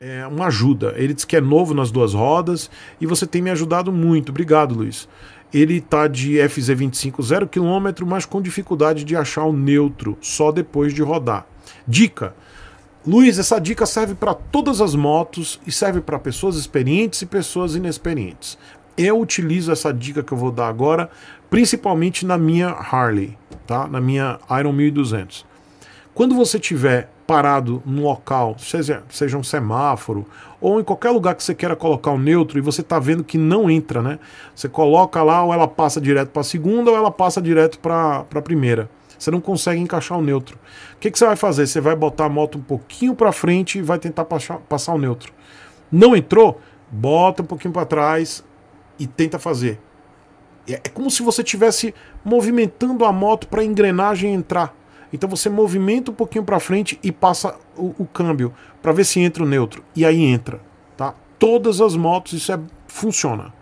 é, uma ajuda. Ele diz que é novo nas duas rodas e você tem me ajudado muito. Obrigado, Luiz. Ele tá de FZ25 0 km, mas com dificuldade de achar o neutro só depois de rodar. Dica: Luiz, essa dica serve para todas as motos e serve para pessoas experientes e pessoas inexperientes. Eu utilizo essa dica que eu vou dar agora, principalmente na minha Harley, tá? Na minha Iron 1200. Quando você tiver parado no local, seja, seja um semáforo, ou em qualquer lugar que você queira colocar o neutro e você está vendo que não entra, né? Você coloca lá, ou ela passa direto para a segunda, ou ela passa direto para a primeira. Você não consegue encaixar o neutro. O que, que, você vai fazer? Você vai botar a moto um pouquinho para frente e vai tentar passar, passar o neutro. Não entrou? Bota um pouquinho para trás e tenta fazer. É, é como se você estivesse movimentando a moto para a engrenagem entrar. Então você movimenta um pouquinho para frente e passa o, o câmbio para ver se entra o neutro. E aí entra, tá? Todas as motos isso é funciona.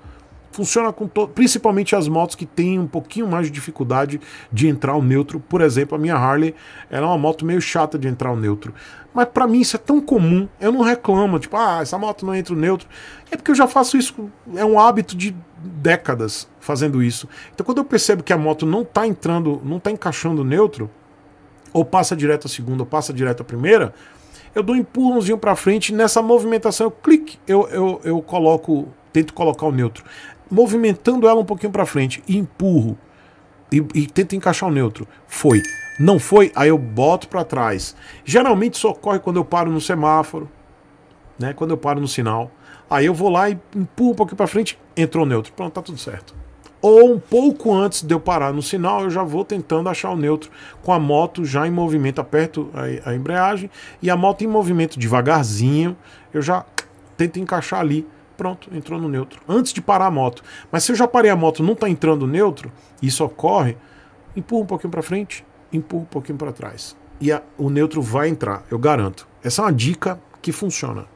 Funciona com principalmente as motos que têm um pouquinho mais de dificuldade de entrar o neutro. Por exemplo, a minha Harley, ela é uma moto meio chata de entrar o neutro. Mas para mim isso é tão comum, eu não reclamo, tipo, ah, essa moto não entra o neutro. É porque eu já faço isso, é um hábito de décadas fazendo isso. Então quando eu percebo que a moto não tá entrando, não tá encaixando o neutro, ou passa direto a segunda, ou passa direto a primeira, eu dou um empurrãozinho para frente, nessa movimentação eu clique, eu, eu, eu coloco, tento colocar o neutro, movimentando ela um pouquinho para frente, e empurro e, e tento encaixar o neutro. Foi. Não foi, aí eu boto para trás. Geralmente isso ocorre quando eu paro no semáforo, né? Quando eu paro no sinal. Aí eu vou lá e empurro um pouquinho para frente, entrou neutro. Pronto, tá tudo certo ou um pouco antes de eu parar no sinal, eu já vou tentando achar o neutro com a moto já em movimento, aperto a, a embreagem e a moto em movimento devagarzinho, eu já tento encaixar ali. Pronto, entrou no neutro, antes de parar a moto. Mas se eu já parei a moto não está entrando neutro, isso ocorre, empurra um pouquinho para frente, empurra um pouquinho para trás. E a, o neutro vai entrar, eu garanto. Essa é uma dica que funciona.